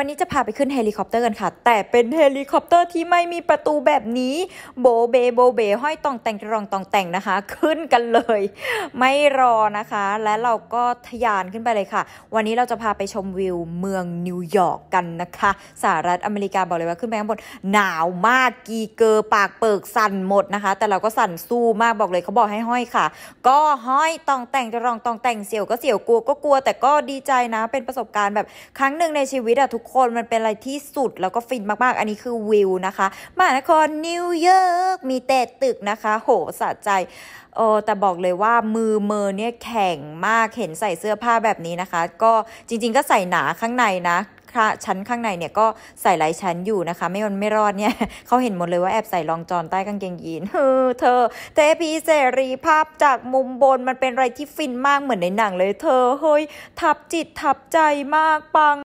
วันนี้จะพาไปขึ้นเฮลิคอปเตอร์กันค่ะ แต่เป็นเฮลิคอปเตอร์ที่ไม่มีประตูแบบนี้โบเบโบเบห้อยตองแต่งรองตองแต่งนะคะ ขึ้นกันเลย ไม่รอนะคะ และเราก็ทยานขึ้นไปเลยค่ะ วันนี้เราจะพาไปชมวิวเมือง นิวยอร์กกันนะคะ สหรัฐอเมริกาบอกเลยว่าขึ้นไปข้างบนหนาวมากกีเกอปากเปิกสั่นหมดนะคะ แต่เราก็สั่นสู้มากบอกเลยเขาบอกให้ห้อยค่ะ ก็ห้อยตองแต่งรองตองแต่งเสียวก็เสียวกลัวก็กลัวแต่ก็ดีใจนะ เป็นประสบการณ์แบบครั้งหนึ่งในชีวิตอะทุกคนมันเป็นอะไรที่สุดแล้วก็ฟินมากๆ อันนี้คือวิวนะคะมหานครนิวยอร์กมีแต่ตึกนะคะ โหสะใจโอ้แต่บอกเลยว่ามือเมอเนี่ยแข็งมากเห็นใส่เสื้อผ้าแบบนี้นะคะ ก็จริงๆก็ใส่หนาข้างในนะชั้นข้างในเนี่ยก็ใส่หลายชั้นอยู่นะคะ ไม่มันไม่รอดเนี่ยเขาเห็นหมดเลยว่าแอบใส่รองจอนใต้กางเกงยีนเออเธอเทพีเสรีภาพจากมุมบนมันเป็นอะไรที่ฟินมากเหมือนในหนังเลย เธอเฮ้ยทับจิตทับใจมากปัง